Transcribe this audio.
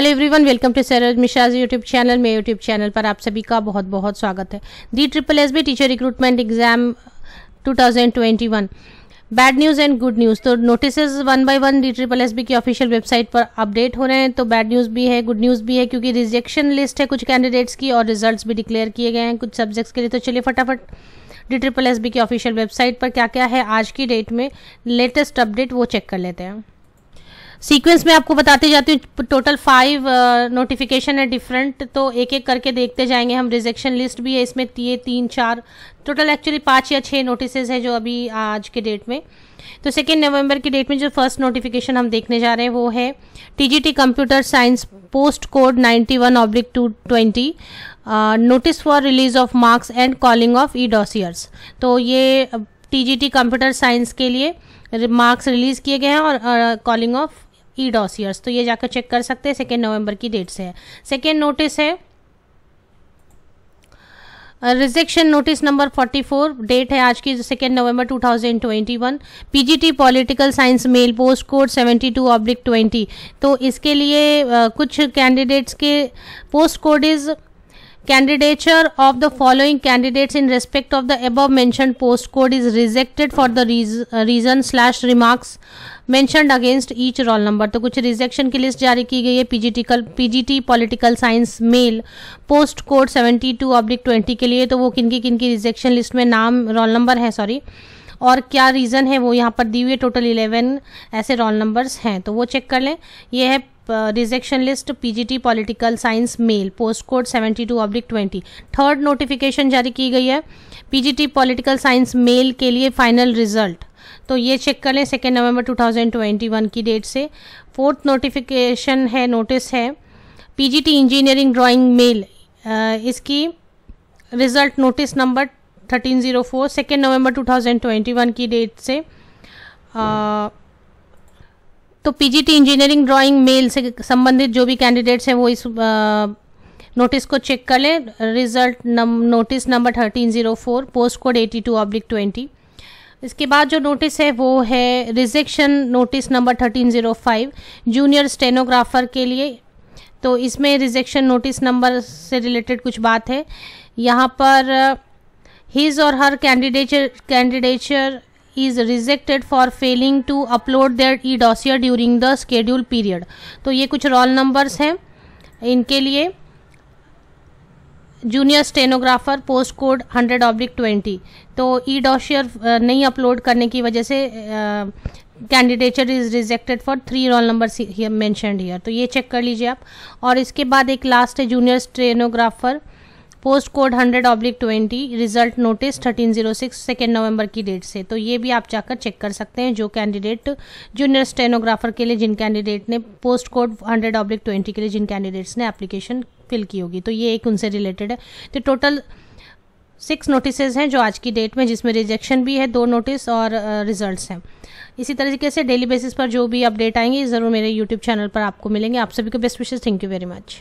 hello everyone welcome to Saroj Mishra's YouTube channel में YouTube channel पर आप सभी का बहुत बहुत स्वागत है D triple S B teacher recruitment exam 2021 bad news and good news तो notices one by one D triple S B की ऑफिशियल वेबसाइट पर अपडेट हो रहे हैं तो बैड न्यूज़ भी है गुड न्यूज़ भी है क्योंकि रिजेक्शन लिस्ट है कुछ कैंडिडेट्स की और रिजल्ट भी डिक्लेयर किए गए हैं कुछ सब्जेक्ट्स के लिए तो चलिए फटाफट डी ट्रिपल एस बी की ऑफिशियल वेबसाइट पर क्या क्या है आज की डेट में लेटेस्ट अपडेट वो चेक कर लेते हैं सीक्वेंस में आपको बताते जाती हूँ टोटल फाइव नोटिफिकेशन है डिफरेंट तो एक एक करके देखते जाएंगे हम रिजेक्शन लिस्ट भी है इसमें ये तीन चार टोटल एक्चुअली पाँच या छः नोटिसेज है जो अभी आज के डेट में तो सेकेंड नवंबर की डेट में जो फर्स्ट नोटिफिकेशन हम देखने जा रहे हैं वो है TGT computer science post code 91 one oblique two twenty notice for release of marks and calling of e dossiers तो ये टीजीटी कंप्यूटर साइंस के लिए मार्क्स रिलीज़ किए गए हैं और calling uh, of e dossiers तो ये जाकर चेक कर सकते हैं सेकेंड नवंबर की डेट से है सेकेंड नोटिस है रिजेक्शन नोटिस नंबर 44 डेट है आज की second November 2021 PGT political science male post code 72 oblique twenty तो इसके लिए uh, कुछ कैंडिडेट्स के post code is candidature of the following candidates in respect of the above mentioned post code is rejected for the reason slash remarks mentioned against each roll number तो कुछ rejection की list जारी की गई है PGT PGT political science male post code 72 oblique 20 के लिए तो वो किनकी किनकी rejection list में नाम roll number है sorry और क्या रीज़न है वो यहाँ पर दी हुई है टोटल इलेवन ऐसे रोल नंबर्स हैं तो वो चेक कर लें ये है rejection list PGT political science male post code seventy two oblique twenty third notification जारी की गई है पीजीटी पॉलिटिकल साइंस मेल के लिए फाइनल रिजल्ट तो ये चेक कर लें सेकेंड नवंबर 2021 की डेट से फोर्थ नोटिफिकेशन है नोटिस है पीजीटी इंजीनियरिंग ड्राइंग मेल इसकी result notice number 1304 second November 2021 की डेट से आ, uh, तो पीजीटी इंजीनियरिंग ड्राइंग मेल से संबंधित जो भी कैंडिडेट्स हैं वो इस नोटिस को चेक कर लें रिजल्ट नम notice number thirteen zero four post code eighty two oblique twenty इसके बाद जो नोटिस है वो है rejection notice number thirteen zero five junior stenographer के लिए तो इसमें रिजेक्शन नोटिस नंबर से रिलेटेड कुछ बात है यहाँ पर हिज और her candidature candidature is rejected for failing to upload their e dossier during the schedule period तो ये कुछ रोल नंबर्स हैं इनके लिए junior stenographer post code hundred oblique twenty तो ई डॉशियर नहीं अपलोड करने की वजह से candidature is rejected for three roll number mentioned here तो ये चेक कर लीजिए आप और इसके बाद एक लास्ट है junior stenographer post code hundred oblique twenty result notice thirteen zero six second November की डेट से तो ये भी आप जाकर चेक कर सकते हैं जो कैंडिडेट जूनियर स्टेनोग्राफर के लिए जिन कैंडिडेट ने post code hundred oblique twenty के लिए जिन कैंडिडेट्स ने एप्लीकेशन फिल की होगी तो ये एक उनसे रिलेटेड है तो टोटल सिक्स नोटिसेज हैं जो आज की डेट में जिसमें रिजेक्शन भी है दो नोटिस और रिजल्ट हैं इसी तरीके से डेली बेसिस पर जो भी अपडेट आएंगे ज़रूर मेरे यूट्यूब चैनल पर आपको मिलेंगे आप सभी को बेस्ट विशेष थैंक यू वेरी मच